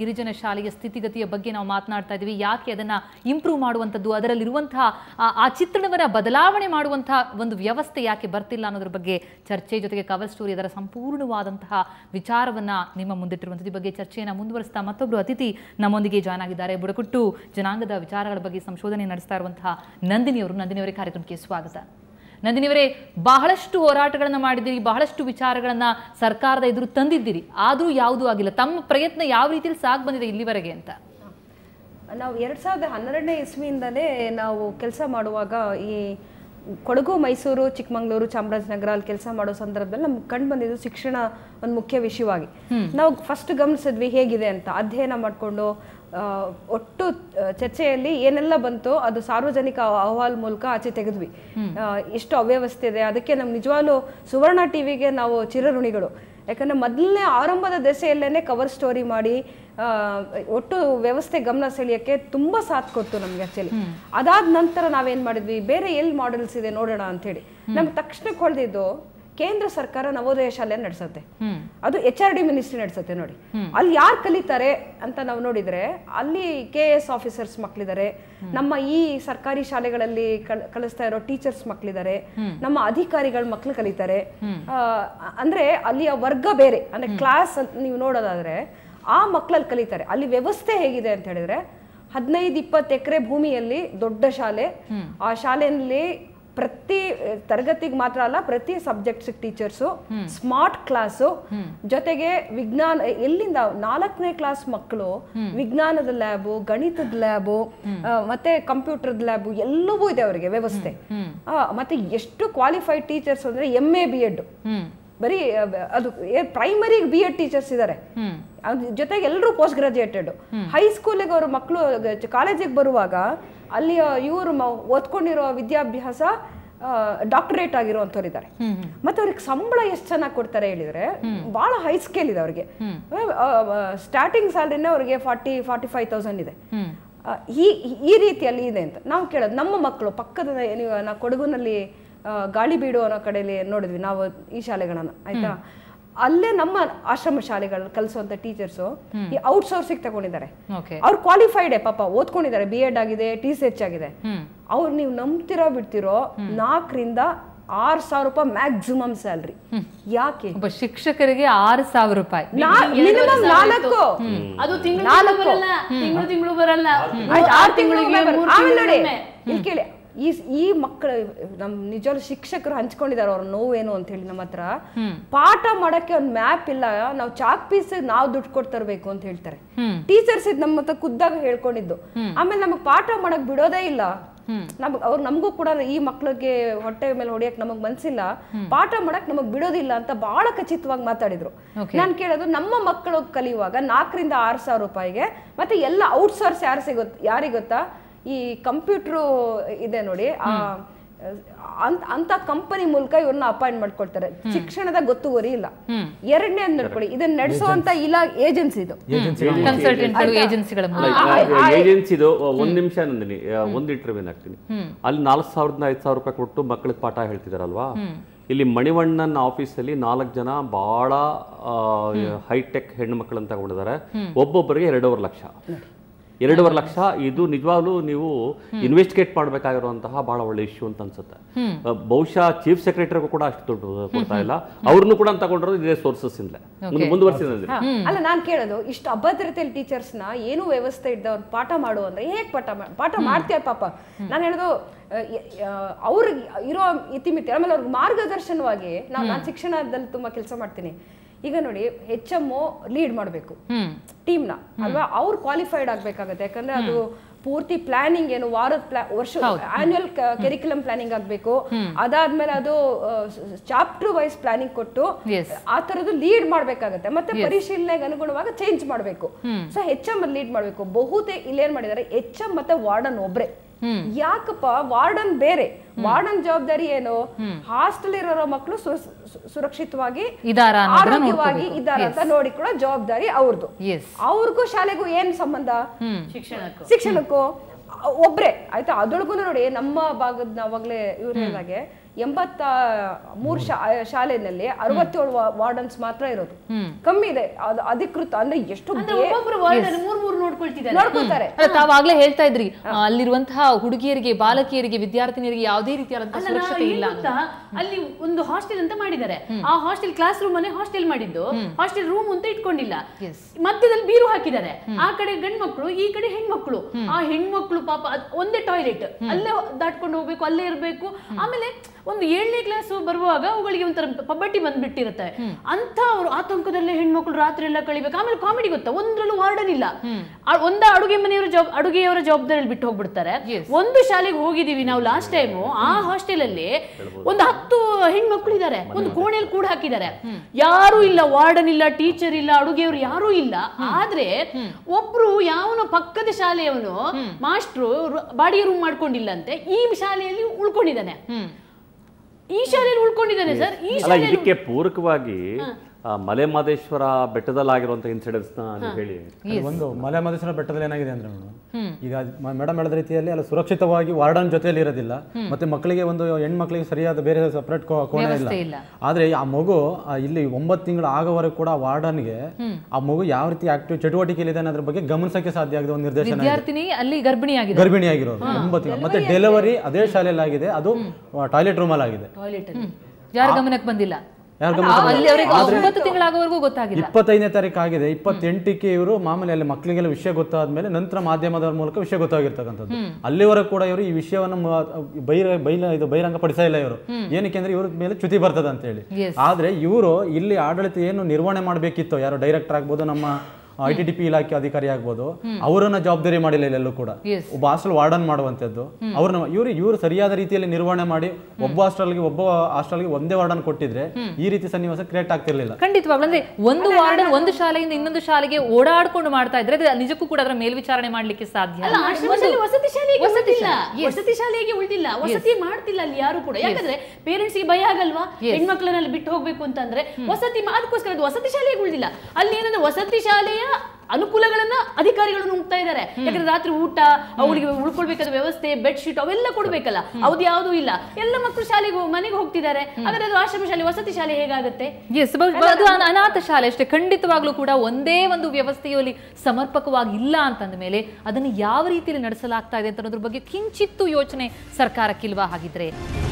ಗಿರಿಜನ ಶಾಲೆಯ ಸ್ಥಿತಿಗತಿಯ ಬಗ್ಗೆ ನಾವು ಮಾತನಾಡ್ತಾ ಇದ್ದೀವಿ ಯಾಕೆ ಅದನ್ನು ಇಂಪ್ರೂವ್ ಮಾಡುವಂಥದ್ದು ಅದರಲ್ಲಿರುವಂತಹ ಆ ಚಿತ್ರಣವನ್ನು ಬದಲಾವಣೆ ಮಾಡುವಂತಹ ಒಂದು ವ್ಯವಸ್ಥೆ ಯಾಕೆ ಬರ್ತಿಲ್ಲ ಅನ್ನೋದ್ರ ಬಗ್ಗೆ ಚರ್ಚೆ ಜೊತೆಗೆ ಕವರ್ ಸ್ಟೋರಿ ಅದರ ಸಂಪೂರ್ಣವಾದಂತಹ ವಿಚಾರವನ್ನ ನಿಮ್ಮ ಮುಂದಿಟ್ಟಿರುವಂಥದ್ದು ಬಗ್ಗೆ ಚರ್ಚೆಯನ್ನು ಮುಂದುವರಿಸ್ತಾ ಮತ್ತೊಬ್ಬರು ಅತಿಥಿ ನಮ್ಮೊಂದಿಗೆ ಜಾಯ್ನ್ ಆಗಿದ್ದಾರೆ ಬುಡಕಟ್ಟು ಜನಾಂಗದ ವಿಚಾರಗಳ ಬಗ್ಗೆ ಸಂಶೋಧನೆ ನಡೆಸ್ತಾ ಇರುವಂತಹ ನಂದಿನಿಯವರು ನಂದಿನಿಯವರೇ ಕಾರ್ಯಕ್ರಮಕ್ಕೆ ಸ್ವಾಗತ ಅವರೇ ಬಹಳಷ್ಟು ಹೋರಾಟಗಳನ್ನು ಮಾಡಿದ್ದೀರಿ ಬಹಳಷ್ಟು ವಿಚಾರಗಳನ್ನು ಸರ್ಕಾರದ ಎದುರು ತಂದಿದ್ದೀರಿ ಆದರೂ ಯಾವುದೂ ಆಗಿಲ್ಲ ತಮ್ಮ ಪ್ರಯತ್ನ ಯಾವ ರೀತಿಯಲ್ಲಿ ಸಾಗ್ ಬಂದಿದೆ ಇಲ್ಲಿವರೆಗೆ ಅಂತ ನಾವು ಎರಡು ಸಾವಿರದ ಹನ್ನೆರಡನೇ ಇಸ್ವಿಯಿಂದಲೇ ನಾವು ಕೆಲಸ ಮಾಡುವಾಗ ಈ ಕೊಡಗು ಮೈಸೂರು ಚಿಕ್ಕಮಂಗ್ಳೂರು ಚಾಮರಾಜನಗರ ಅಲ್ಲಿ ಕೆಲಸ ಮಾಡೋ ಸಂದರ್ಭದಲ್ಲಿ ನಮ್ಗೆ ಕಂಡು ಬಂದಿದ್ದು ಶಿಕ್ಷಣ ಒಂದು ಮುಖ್ಯ ವಿಷಯವಾಗಿ ನಾವು ಫಸ್ಟ್ ಗಮನಿಸಿದ್ವಿ ಹೇಗಿದೆ ಅಂತ ಅಧ್ಯಯನ ಮಾಡಿಕೊಂಡು ಒಟ್ಟು ಚರ್ಚೆಯಲ್ಲಿ ಏನೆಲ್ಲ ಬಂತು ಅದು ಸಾರ್ವಜನಿಕ ಅಹವಾಲ್ ಮೂಲಕ ಆಚೆ ತೆಗೆದ್ವಿ ಎಷ್ಟು ಅವ್ಯವಸ್ಥೆ ಇದೆ ಅದಕ್ಕೆ ನಮ್ಗೆ ನಿಜವಾಗ್ಲೂ ಸುವರ್ಣ ಟಿವಿಗೆ ನಾವು ಚಿರಋಣಿಗಳು ಯಾಕಂದ್ರೆ ಮೊದಲನೇ ಆರಂಭದ ದೆಸೆಯಲ್ಲೇ ಕವರ್ ಸ್ಟೋರಿ ಮಾಡಿ ಒಟ್ಟು ವ್ಯವಸ್ಥೆ ಗಮನ ಸೆಳೆಯೋಕ್ಕೆ ತುಂಬಾ ಸಾಥ್ ಕೊಡ್ತು ನಮ್ಗೆ ಆಕ್ಚುಲಿ ಅದಾದ ನಂತರ ನಾವೇನ್ ಮಾಡಿದ್ವಿ ಬೇರೆ ಎಲ್ ಮಾಡೆಲ್ಸ್ ಇದೆ ನೋಡೋಣ ಅಂತ ಹೇಳಿ ನಮ್ಗೆ ತಕ್ಷಣ ಹೊಳೆದಿದ್ದು ಕೇಂದ್ರ ಸರ್ಕಾರ ನವೋದಯ ಶಾಲೆ ನಡೆಸುತ್ತೆ ಅದು ಎಚ್ ಆರ್ ಡಿ ಮಿನಿಸ್ಟ್ರಿ ನಡೆಸುತ್ತೆ ನೋಡಿ ಅಲ್ಲಿ ಯಾರು ಕಲಿತಾರೆ ಅಂತ ನಾವು ನೋಡಿದ್ರೆ ಅಲ್ಲಿ ಕೆ ಎಸ್ ಆಫೀಸರ್ಸ್ ಮಕ್ಕಳಿದ್ದಾರೆ ನಮ್ಮ ಈ ಸರ್ಕಾರಿ ಶಾಲೆಗಳಲ್ಲಿ ಕಳಿಸ್ತಾ ಇರೋ ಟೀಚರ್ಸ್ ಮಕ್ಕಳಿದ್ದಾರೆ ನಮ್ಮ ಅಧಿಕಾರಿಗಳ ಮಕ್ಕಳು ಕಲಿತಾರೆ ಅಂದ್ರೆ ಅಲ್ಲಿಯ ವರ್ಗ ಬೇರೆ ಅಂದ್ರೆ ಕ್ಲಾಸ್ ಅಂತ ನೀವು ನೋಡೋದಾದ್ರೆ ಆ ಮಕ್ಕಳಲ್ಲಿ ಕಲಿತಾರೆ ಅಲ್ಲಿ ವ್ಯವಸ್ಥೆ ಹೇಗಿದೆ ಅಂತ ಹೇಳಿದ್ರೆ ಹದಿನೈದು ಇಪ್ಪತ್ತು ಎಕರೆ ಭೂಮಿಯಲ್ಲಿ ದೊಡ್ಡ ಶಾಲೆ ಆ ಶಾಲೆಯಲ್ಲಿ ಪ್ರತಿ ತರಗತಿಗೆ ಮಾತ್ರ ಅಲ್ಲ ಪ್ರತಿ ಸಬ್ಜೆಕ್ಟ್ಸ್ ಟೀಚರ್ಸು ಸ್ಮಾರ್ಟ್ ಕ್ಲಾಸು ಜೊತೆಗೆ ವಿಜ್ಞಾನ ಎಲ್ಲಿಂದ ನಾಲ್ಕನೇ ಕ್ಲಾಸ್ ಮಕ್ಕಳು ವಿಜ್ಞಾನದ ಲ್ಯಾಬು ಗಣಿತದ ಲ್ಯಾಬು ಮತ್ತೆ ಕಂಪ್ಯೂಟರ್ ಲ್ಯಾಬು ಎಲ್ಲವೂ ಇದೆ ಅವರಿಗೆ ವ್ಯವಸ್ಥೆ ಮತ್ತೆ ಎಷ್ಟು ಕ್ವಾಲಿಫೈಡ್ ಟೀಚರ್ಸ್ ಅಂದ್ರೆ ಎಂ ಎ ಬಿ ಎಡ್ ಬರೀ ಅದು ಪ್ರೈಮರಿ ಬಿ ಎಡ್ ಟೀಚರ್ಸ್ ಇದ್ದಾರೆ ಜೊತೆಗೆ ಎಲ್ಲರೂ ಪೋಸ್ಟ್ ಗ್ರಾಜುಯೇಟೆಡ್ ಹೈಸ್ಕೂಲಿಗೆ ಅವರು ಮಕ್ಕಳು ಕಾಲೇಜಿಗೆ ಬರುವಾಗ ಅಲ್ಲಿ ಇವರು ಓದ್ಕೊಂಡಿರೋ ವಿದ್ಯಾಭ್ಯಾಸ ಡಾಕ್ಟರೇಟ್ ಆಗಿರುವಂಥವ್ರು ಇದ್ದಾರೆ ಮತ್ತೆ ಅವ್ರಿಗೆ ಸಂಬಳ ಎಷ್ಟು ಚೆನ್ನಾಗಿ ಕೊಡ್ತಾರೆ ಹೇಳಿದ್ರೆ ಬಹಳ ಹೈ ಸ್ಕೇಲ್ ಇದೆ ಅವ್ರಿಗೆ ಸ್ಟಾರ್ಟಿಂಗ್ ಸ್ಯಾಲ್ರಿನೇ ಅವ್ರಿಗೆ ಫಾರ್ಟಿ ಫಾರ್ಟಿ ಫೈವ್ ತೌಸಂಡ್ ಇದೆ ಈ ಈ ರೀತಿಯಲ್ಲಿ ಇದೆ ಅಂತ ನಾವು ಕೇಳೋದು ನಮ್ಮ ಮಕ್ಕಳು ಪಕ್ಕದ ನಾವು ಕೊಡಗುನಲ್ಲಿ ಗಾಳಿ ಬೀಡು ಅನ್ನೋ ಕಡೆಯಲ್ಲಿ ನೋಡಿದ್ವಿ ನಾವು ಈ ಶಾಲೆಗಳನ್ನು ಆಯ್ತಾ ಅಲ್ಲೇ ನಮ್ಮ ಆಶ್ರಮ ಶಾಲೆಗಳು ಕಲಿಸುವಂತ ಟೀಚರ್ಸ್ ಈ ಔಟ್ ಸೋರ್ಸಿಗೆ ತಗೊಂಡಿದ್ದಾರೆ ಅವ್ರು ಕ್ವಾಲಿಫೈಡ್ ಪಾಪ ಓದ್ಕೊಂಡಿದ್ದಾರೆ ಬಿ ಎಡ್ ಆಗಿದೆ ಟಿ ಸಿ ಎಚ್ ಆಗಿದೆ ಅವ್ರು ನೀವು ನಂಬ್ತಿರೋ ಬಿಡ್ತಿರೋ ನಾಲ್ಕರಿಂದ ಆರ್ ಸಾವಿರ ರೂಪಾಯಿ ಮ್ಯಾಕ್ಸಿಮಮ್ ಸ್ಯಾಲ್ರಿ ಯಾಕೆ ಒಬ್ಬ ಶಿಕ್ಷಕರಿಗೆ ಆರ್ ಸಾವಿರ ರೂಪಾಯಿ ಮಿನಿಮಮ್ ನಾಲ್ಕು ಅದು ತಿಂಗಳು ತಿಂಗಳು ಬರಲ್ಲ ಆರು ತಿಂಗಳಿಗೆ ನೋಡಿ ಇಲ್ಲಿ ಕೇಳಿ ಈ ಈ ಮಕ್ಕಳು ನಮ್ಮ ನಿಜವಾಗ್ಲು ಶಿಕ್ಷಕರು ಹಂಚ್ಕೊಂಡಿದ್ದಾರೆ ಅವ್ರ ನೋವೇನು ಅಂತ ಹೇಳಿ ನಮ್ಮ ಹತ್ರ ಪಾಠ ಮಾಡಕ್ಕೆ ಒಂದು ಮ್ಯಾಪ್ ಇಲ್ಲ ನಾವು ಚಾಕ್ ಪೀಸ್ ನಾವು ದುಡ್ಡು ಕೊಡ್ತರ್ಬೇಕು ಅಂತ ಹೇಳ್ತಾರೆ ಟೀಚರ್ಸ್ ಇದ್ ನಮ್ಮ ಹತ್ರ ಖುದ್ದಾಗ ಹೇಳ್ಕೊಂಡಿದ್ದು ಆಮೇಲೆ ನಮಗ್ ಪಾಠ ಮಾಡಕ್ ಬಿಡೋದೇ ಇಲ್ಲ ನಮ್ ಅವ್ರು ನಮಗೂ ಕೂಡ ಈ ಮಕ್ಳಿಗೆ ಹೊಟ್ಟೆ ಮೇಲೆ ಹೊಡಿಯಕ್ ನಮಗ್ ಮನ್ಸಿಲ್ಲ ಪಾಠ ಮಾಡಕ್ ನಮಗ್ ಬಿಡೋದಿಲ್ಲ ಅಂತ ಬಹಳ ಖಚಿತವಾಗಿ ಮಾತಾಡಿದ್ರು ನಾನು ಕೇಳೋದು ನಮ್ಮ ಮಕ್ಕಳು ಕಲಿಯುವಾಗ ನಾಲ್ಕರಿಂದ ಆರ್ ಸಾವಿರ ರೂಪಾಯಿಗೆ ಮತ್ತೆ ಎಲ್ಲ ಔಟ್ಸೋರ್ಸ್ ಯಾರು ಸಿಗುತ್ತೆ ಯಾರಿಗೊತ್ತಾ ಈ ಕಂಪ್ಯೂಟರ್ ಇದೆ ನೋಡಿ ಅಂತ ಕಂಪನಿ ಮೂಲಕ ಇವ್ರನ್ನ ಅಪಾಯಿಂಟ್ ಮಾಡ್ಕೊಳ್ತಾರೆ ಶಿಕ್ಷಣದ ಗೊತ್ತುವರಿ ಇಲ್ಲ ಎರಡನೇ ನೋಡ್ಕೊಳ್ಳಿ ಇದನ್ನ ನಡೆಸುವಂತ ಇಲ್ಲ ಏಜೆನ್ಸಿ ಇದು ಏಜೆನ್ಸಿದು ಒಂದ್ ನಿಮಿಷ ನಂದಿನಿ ಒಂದ್ ಇಂಟರ್ವ್ಯೂ ಹಾಕ್ತೀನಿ ಅಲ್ಲಿ ನಾಲ್ಕ್ ಸಾವಿರದ ಐದ್ ಸಾವಿರ ರೂಪಾಯಿ ಕೊಟ್ಟು ಮಕ್ಕಳಿಗೆ ಪಾಠ ಹೇಳ್ತಿದಾರಲ್ವಾ ಇಲ್ಲಿ ಮಣಿವಣ್ಣನ ಆಫೀಸಲ್ಲಿ ನಾಲ್ಕು ಜನ ಬಹಳ ಹೈಟೆಕ್ ಹೆಣ್ಣು ಮಕ್ಕಳನ್ನ ತಗೊಂಡಿದ್ದಾರೆ ಒಬ್ಬೊಬ್ಬರಿಗೆ ಎರಡೂವರೆ ಲಕ್ಷ ಎರಡೂವರೆ ಲಕ್ಷ ಇದು ನಿಜವಾಗ್ಲೂ ನೀವು ಇನ್ವೆಸ್ಟಿಗೇಟ್ ಮಾಡಬೇಕಾಗಿರುವಂತಹ ಬಹಳ ಒಳ್ಳೆ ಇಶ್ಯೂ ಅಂತ ಅನ್ಸುತ್ತೆ ಬಹುಶಃ ಚೀಫ್ ಸೆಕ್ರೆಟರಿಗೂ ಕೂಡ ಅಷ್ಟು ದುಡ್ಡು ಕೊಡ್ತಾ ಇಲ್ಲ ಅವ್ರನ್ನು ಕೂಡ ತಗೊಂಡ್ರೆ ಇದೇ ಸೋರ್ಸಸ್ ಇಂದಲೇ ಮುಂದುವರ್ಸಿದ್ರೆ ಅಲ್ಲ ನಾನು ಕೇಳೋದು ಇಷ್ಟು ಅಭದ್ರತೆಯಲ್ಲಿ ಟೀಚರ್ಸ್ನ ಏನು ವ್ಯವಸ್ಥೆ ಅವ್ರು ಪಾಠ ಮಾಡು ಅಂದ್ರೆ ಹೇಗೆ ಪಾಠ ಪಾಠ ಮಾಡ್ತೀಯ ಪಾಪ ನಾನು ಹೇಳೋದು ಅವ್ರಿಗೆ ಇರೋ ಇತಿಮಿತಿ ಆಮೇಲೆ ಅವ್ರಿಗೆ ಮಾರ್ಗದರ್ಶನವಾಗಿ ನಾವು ನಾನು ಶಿಕ್ಷಣದಲ್ಲಿ ತುಂಬಾ ಕೆಲಸ ಮಾಡ್ತೀನಿ ಈಗ ನೋಡಿ ಎಂ ಎಮ್ ಲೀಡ್ ಮಾಡಬೇಕು ಟೀಮ್ನ ಅಲ್ವಾ ಅವ್ರು ಕ್ವಾಲಿಫೈಡ್ ಆಗಬೇಕಾಗುತ್ತೆ ಯಾಕಂದ್ರೆ ಅದು ಪೂರ್ತಿ ಪ್ಲಾನಿಂಗ್ ಏನು ವಾರದ ಪ್ಲಾ ವರ್ಷ ಆನ್ಯುವಲ್ ಕರಿಕ್ಯುಲಮ್ ಪ್ಲಾನಿಂಗ್ ಆಗಬೇಕು ಅದಾದ್ಮೇಲೆ ಅದು ಚಾಪ್ಟರ್ ವೈಸ್ ಪ್ಲಾನಿಂಗ್ ಕೊಟ್ಟು ಆ ತರದ್ದು ಲೀಡ್ ಮಾಡಬೇಕಾಗತ್ತೆ ಮತ್ತೆ ಪರಿಶೀಲನೆಗೆ ಅನುಗುಣವಾಗಿ ಚೇಂಜ್ ಮಾಡಬೇಕು ಸೊ ಎಚ್ ಎಂ ಲೀಡ್ ಮಾಡಬೇಕು ಬಹುತೇಕ ಇಲ್ಲೇನ್ ಮಾಡಿದ್ದಾರೆ ಎಚ್ ಎಂ ಮತ್ತೆ ವಾರ್ಡನ್ ಒಬ್ರೆ ಯಾಕಪ್ಪ ವಾರ್ಡನ್ ಬೇರೆ ವಾರ್ಡನ್ ಜವಾಬ್ದಾರಿ ಏನು ಹಾಸ್ಟೆಲ್ ಇರೋ ಮಕ್ಕಳು ಸುರಕ್ಷಿತವಾಗಿ ಆರೋಗ್ಯವಾಗಿ ಇದ್ದಾರೆ ಅಂತ ನೋಡಿ ಕೂಡ ಜವಾಬ್ದಾರಿ ಅವ್ರದ್ದು ಅವ್ರಿಗೂ ಶಾಲೆಗೂ ಏನ್ ಸಂಬಂಧ ಶಿಕ್ಷಣ ಒಬ್ರೆ ಆಯ್ತಾ ಆಯಿತಾ ಅದೊಳಗೂ ನೋಡಿ ನಮ್ಮ ಭಾಗದ ನಾವಾಗಲೇ ಇವ್ರ ಹಾಗೆ ಎಂಬತ್ತ ಮೂರ್ ಶಾಲೆನಲ್ಲಿ ಅರವತ್ತೇಳು ವಾರ್ಡನ್ಸ್ ಮಾತ್ರ ಇರೋದು ಕಮ್ಮಿ ಇದೆ ಅಧಿಕೃತ ಅಂದ್ರೆ ಎಷ್ಟು ತಾವಾಗ್ಲೇ ಹೇಳ್ತಾ ಇದ್ರಿ ಅಲ್ಲಿರುವಂತಹ ಹುಡುಗಿಯರಿಗೆ ಬಾಲಕಿಯರಿಗೆ ವಿದ್ಯಾರ್ಥಿನಿಯರಿಗೆ ಯಾವುದೇ ರೀತಿಯಾದಂತಹ ಸುರಕ್ಷತೆ ಇಲ್ಲ ಅಲ್ಲಿ ಒಂದು ಹಾಸ್ಟೆಲ್ ಅಂತ ಮಾಡಿದ್ದಾರೆ ಆ ಹಾಸ್ಟೆಲ್ ಕ್ಲಾಸ್ ರೂಮ್ ಅನ್ನೇ ಹಾಸ್ಟೆಲ್ ಮಾಡಿದ್ದು ಹಾಸ್ಟೆಲ್ ರೂಮ್ ಅಂತ ಇಟ್ಕೊಂಡಿಲ್ಲ ಮಧ್ಯದಲ್ಲಿ ಬೀರು ಹಾಕಿದ್ದಾರೆ ಆ ಕಡೆ ಗಂಡ್ಮಕ್ಳು ಈ ಕಡೆ ಹೆಣ್ಮಕ್ಳು ಆ ಹೆಣ್ಮಕ್ಳು ಪಾಪ ಒಂದೇ ಟಾಯ್ಲೆಟ್ ಅಲ್ಲೇ ದಾಟ್ಕೊಂಡು ಹೋಗ್ಬೇಕು ಅಲ್ಲೇ ಇರಬೇಕು ಆಮೇಲೆ ಒಂದು ಏಳನೇ ಕ್ಲಾಸ್ ಬರುವಾಗ ಅವುಗಳಿಗೆ ಒಂಥರ ಪಬ್ಬಟ್ಟಿ ಬಂದ್ಬಿಟ್ಟಿರುತ್ತೆ ಅಂತ ಅವರು ಆತಂಕದಲ್ಲೇ ಹೆಣ್ಮಕ್ಳು ರಾತ್ರಿ ಎಲ್ಲ ಕಳಿಬೇಕು ಆಮೇಲೆ ಕಾಮಿಡಿ ಗೊತ್ತಾ ಒಂದ್ರಲ್ಲೂ ವಾರ್ಡನ್ ಇಲ್ಲ ಒಂದ ಅಡುಗೆ ಮನೆಯವರ ಜಾಬ್ ಅಡುಗೆಯವರ ಜವಾಬ್ದಾರಿ ಬಿಟ್ಟು ಹೋಗ್ಬಿಡ್ತಾರೆ ಒಂದು ಶಾಲೆಗೆ ಹೋಗಿದೀವಿ ನಾವು ಲಾಸ್ಟ್ ಟೈಮು ಆ ಹಾಸ್ಟೆಲ್ ಅಲ್ಲಿ ಒಂದು ಹತ್ತು ಹೆಣ್ಮಕ್ಳು ಇದ್ದಾರೆ ಒಂದು ಕೋಣೆಯಲ್ಲಿ ಕೂಡ ಹಾಕಿದ್ದಾರೆ ಯಾರು ಇಲ್ಲ ವಾರ್ಡನ್ ಇಲ್ಲ ಟೀಚರ್ ಇಲ್ಲ ಅಡುಗೆಯವರು ಯಾರು ಇಲ್ಲ ಆದ್ರೆ ಒಬ್ರು ಯಾವನೋ ಪಕ್ಕದ ಶಾಲೆಯವನು ಮಾಸ್ಟ್ರು ಬಾಡಿಗೆ ರೂಮ್ ಮಾಡ್ಕೊಂಡಿಲ್ಲ ಮಾಡ್ಕೊಂಡಿಲ್ಲಂತೆ ಈ ಶಾಲೆಯಲ್ಲಿ ಉಳ್ಕೊಂಡಿದ್ದಾನೆ ಈ ಶಾಲೆಯಲ್ಲಿ ಉಳ್ಕೊಂಡಿದ್ದಾನೆ ಸರ್ ಈ ಇದಕ್ಕೆ ಪೂರಕವಾಗಿ ಮಲೆ ಮಹದೇಶ್ವರ ಬೆಟ್ಟದಲ್ಲಾಗಿರುವಂತಹ ನ ನಾನು ಹೇಳಿ ಒಂದು ಮಲೆ ಮಾದೇಶ್ವರ ಬೆಟ್ಟದಲ್ಲಿ ಏನಾಗಿದೆ ಅಂದ್ರೆ ನೋಡು ಈಗ ಮೇಡಮ್ ಹೇಳಿದ ರೀತಿಯಲ್ಲಿ ಅಲ್ಲ ಸುರಕ್ಷಿತವಾಗಿ ವಾರ್ಡನ್ ಜೊತೆಯಲ್ಲಿ ಇರೋದಿಲ್ಲ ಮತ್ತೆ ಮಕ್ಕಳಿಗೆ ಒಂದು ಹೆಣ್ಮಕ್ಳಿಗೆ ಸರಿಯಾದ ಬೇರೆ ಸಪ್ರೇಟ್ ಕೋಣೆ ಇಲ್ಲ ಆದ್ರೆ ಆ ಮಗು ಇಲ್ಲಿ ಒಂಬತ್ತು ತಿಂಗಳು ಆಗೋವರೆಗೂ ಕೂಡ ವಾರ್ಡನ್ಗೆ ಆ ಮಗು ಯಾವ ರೀತಿ ಆಕ್ಟಿವ್ ಚಟುವಟಿಕೆ ಇದೆ ಅನ್ನೋದ್ರ ಬಗ್ಗೆ ಗಮನಿಸಕ್ಕೆ ಸಾಧ್ಯ ಆಗಿದೆ ಒಂದು ನಿರ್ದೇಶನ ಅಲ್ಲಿ ಆಗಿರೋದು ಗರ್ಭಿಣಿಯಾಗಿರೋದು ಒಂಬತ್ತು ತಿಂಗಳು ಮತ್ತೆ ಡೆಲಿವರಿ ಅದೇ ಶಾಲೆಯಲ್ಲಿ ಆಗಿದೆ ಅದು ಟಾಯ್ಲೆಟ್ ಅಲ್ಲಿ ಆಗಿದೆ ಗಮನಕ್ಕೆ ಬಂದಿಲ್ಲ ಇಪ್ಪತ್ತೈದನೇ ತಾರೀಕು ಆಗಿದೆ ಇಪ್ಪತ್ತೆಂಟಕ್ಕೆ ಇವರು ಮಾಮೂಲಿ ಅಲ್ಲಿ ಮಕ್ಕಳಿಗೆಲ್ಲ ವಿಷಯ ಗೊತ್ತಾದ ಮೇಲೆ ನಂತರ ಮಾಧ್ಯಮದ ಮೂಲಕ ವಿಷಯ ಗೊತ್ತಾಗಿರ್ತಕ್ಕಂಥದ್ದು ಅಲ್ಲಿವರೆಗೂ ಕೂಡ ಇವರು ಈ ವಿಷಯವನ್ನು ಬಹಿರ ಬೈಲ ಇದು ಬಹಿರಂಗ ಪಡಿಸಾ ಇಲ್ಲ ಇವರು ಏನಕ್ಕೆ ಅಂದ್ರೆ ಇವ್ರ ಮೇಲೆ ಚ್ಯುತಿ ಬರ್ತದೆ ಅಂತ ಹೇಳಿ ಆದ್ರೆ ಇವರು ಇಲ್ಲಿ ಆಡಳಿತ ಏನು ನಿರ್ವಹಣೆ ಮಾಡಬೇಕಿತ್ತು ಯಾರು ಡೈರೆಕ್ಟರ್ ಆಗ್ಬೋದು ನಮ್ಮ ಐ ಟಿ ಡಿ ಪಿ ಇಲಾಖೆ ಅಧಿಕಾರಿ ಆಗ್ಬೋದು ಅವರನ್ನ ಜವಾಬ್ದಾರಿ ಮಾಡಿಲ್ಲ ಇಲ್ಲೆಲ್ಲೂ ಕೂಡ ಒಬ್ಬ ಹಾಸ್ಟೆಲ್ ವಾರ್ಡನ್ ಮಾಡುವಂತದ್ದು ಅವ್ರನ್ನ ಇವ್ರು ಇವರು ಸರಿಯಾದ ರೀತಿಯಲ್ಲಿ ನಿರ್ವಹಣೆ ಮಾಡಿ ಒಬ್ಬ ಹಾಸ್ಟೆಲ್ಗೆ ಒಬ್ಬ ಹಾಸ್ಟೆಲ್ಗೆ ಒಂದೇ ವಾರ್ಡನ್ ಕೊಟ್ಟಿದ್ರೆ ಈ ರೀತಿ ಸನ್ನಿವಾಸ ಕ್ರಿಯೇಟ್ ಆಗ್ತಿರ್ಲಿಲ್ಲ ಖಂಡಿತವಾಗ್ಲೂ ಅಂದ್ರೆ ಒಂದು ವಾರ್ಡನ್ ಒಂದು ಶಾಲೆಯಿಂದ ಇನ್ನೊಂದು ಶಾಲೆಗೆ ಓಡಾಡ್ಕೊಂಡು ಮಾಡ್ತಾ ಇದ್ರೆ ನಿಜಕ್ಕೂ ಕೂಡ ಅದರ ಮೇಲ್ವಿಚಾರಣೆ ಮಾಡ್ಲಿಕ್ಕೆ ಸಾಧ್ಯ ವಸತಿ ಶಾಲೆಗೆ ವಸತಿ ಶಾಲೆಗೆ ಉಳಿದಿಲ್ಲ ವಸತಿ ಮಾಡ್ತಿಲ್ಲ ಅಲ್ಲಿ ಯಾರು ಕೂಡ ಯಾಕಂದ್ರೆ ಪೇರೆಂಟ್ಸ್ ಗೆ ಭಯ ಆಗಲ್ವಾ ಹೆಣ್ಮಕ್ಳನ್ನಲ್ಲಿ ಬಿಟ್ಟು ಹೋಗ್ಬೇಕು ಅಂತಂದ್ರೆ ವಸತಿ ಅದಕ್ಕೋಸ್ಕರ ವಸತಿ ಶಾಲೆಗೆ ಉಳಿದಿಲ್ಲ ಅಲ್ಲಿ ಏನಂದ್ರೆ ವಸತಿ ಶಾಲೆಯ ಅನುಕೂಲಗಳನ್ನ ಅಧಿಕಾರಿಗಳು ನುಗ್ತಾ ಇದ್ದಾರೆ ಯಾಕಂದ್ರೆ ರಾತ್ರಿ ಊಟ ಅವಳಿಗೆ ಉಳ್ಕೊಳ್ಬೇಕಾದ ವ್ಯವಸ್ಥೆ ಬೆಡ್ ಶೀಟ್ ಅವೆಲ್ಲ ಕೊಡ್ಬೇಕಲ್ಲ ಅವ್ದು ಯಾವುದು ಇಲ್ಲ ಎಲ್ಲ ಮಕ್ಕಳು ಶಾಲೆಗೆ ಮನೆಗೆ ಹೋಗ್ತಿದ್ದಾರೆ ಹಾಗಾದ್ರೆ ಅದು ಆಶ್ರಮ ಶಾಲೆ ವಸತಿ ಶಾಲೆ ಹೇಗಾಗುತ್ತೆ ಎಸ್ ಅದು ಅನಾಥ ಶಾಲೆ ಅಷ್ಟೇ ಖಂಡಿತವಾಗ್ಲೂ ಕೂಡ ಒಂದೇ ಒಂದು ವ್ಯವಸ್ಥೆಯಲ್ಲಿ ಸಮರ್ಪಕವಾಗಿ ಇಲ್ಲ ಅಂತಂದ ಮೇಲೆ ಅದನ್ನು ಯಾವ ರೀತಿಯಲ್ಲಿ ನಡೆಸಲಾಗ್ತಾ ಇದೆ ಅಂತ ಅನ್ನೋದ್ರ ಬಗ್ಗೆ ಕಿಂಚಿತ್ತು ಯೋಚನೆ ಸರ್ಕಾರಕ್ಕಿಲ್ವಾ ಹಾಗಿದ್ರೆ